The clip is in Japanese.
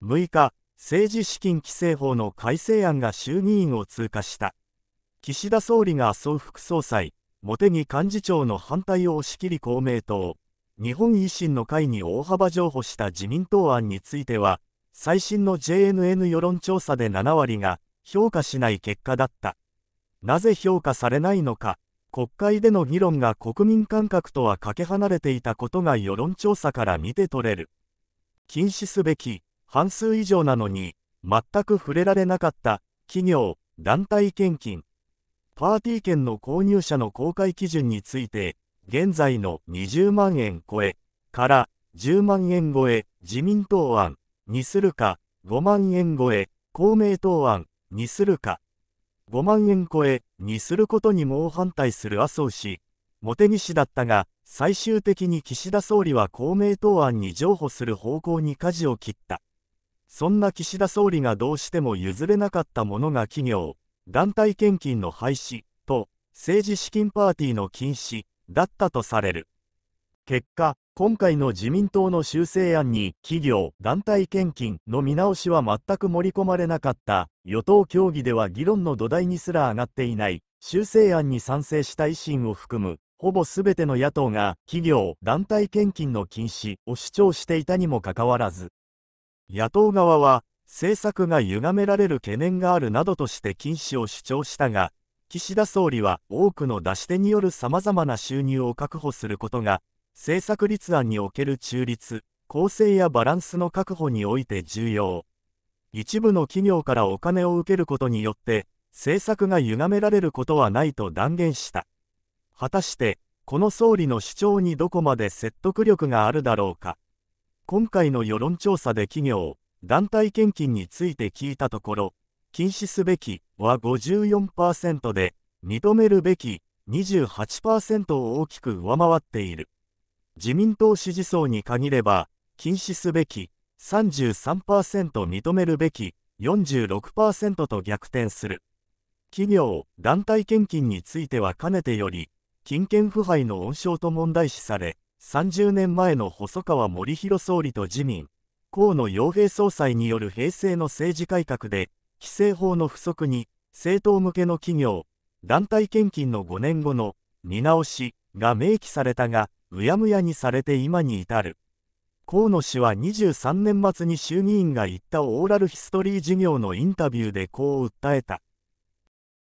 6日、政治資金規正法の改正案が衆議院を通過した。岸田総理が総副総裁、茂木幹事長の反対を押し切り公明党、日本維新の会に大幅譲歩した自民党案については、最新の JNN 世論調査で7割が評価しない結果だった。なぜ評価されないのか、国会での議論が国民感覚とはかけ離れていたことが世論調査から見て取れる。禁止すべき半数以上なのに、全く触れられなかった企業、団体献金、パーティー券の購入者の公開基準について、現在の20万円超えから10万円超え自民党案にするか、5万円超え公明党案にするか、5万円超えにすることに猛反対する麻生氏、茂木氏だったが、最終的に岸田総理は公明党案に譲歩する方向に舵を切った。そんな岸田総理がどうしても譲れなかったものが企業、団体献金の廃止と政治資金パーティーの禁止だったとされる。結果、今回の自民党の修正案に企業、団体献金の見直しは全く盛り込まれなかった与党協議では議論の土台にすら上がっていない修正案に賛成した維新を含むほぼすべての野党が企業、団体献金の禁止を主張していたにもかかわらず野党側は政策が歪められる懸念があるなどとして禁止を主張したが岸田総理は多くの出し手によるさまざまな収入を確保することが政策立案における中立公正やバランスの確保において重要一部の企業からお金を受けることによって政策が歪められることはないと断言した果たしてこの総理の主張にどこまで説得力があるだろうか今回の世論調査で企業、団体献金について聞いたところ、禁止すべきは54%で、認めるべき28%を大きく上回っている。自民党支持層に限れば、禁止すべき33%認めるべき46%と逆転する。企業、団体献金についてはかねてより、金券腐敗の温床と問題視され、30年前の細川森弘総理と自民、河野洋平総裁による平成の政治改革で、規制法の不足に、政党向けの企業、団体献金の5年後の見直しが明記されたが、うやむやにされて今に至る。河野氏は23年末に衆議院が行ったオーラルヒストリー事業のインタビューでこう訴えた。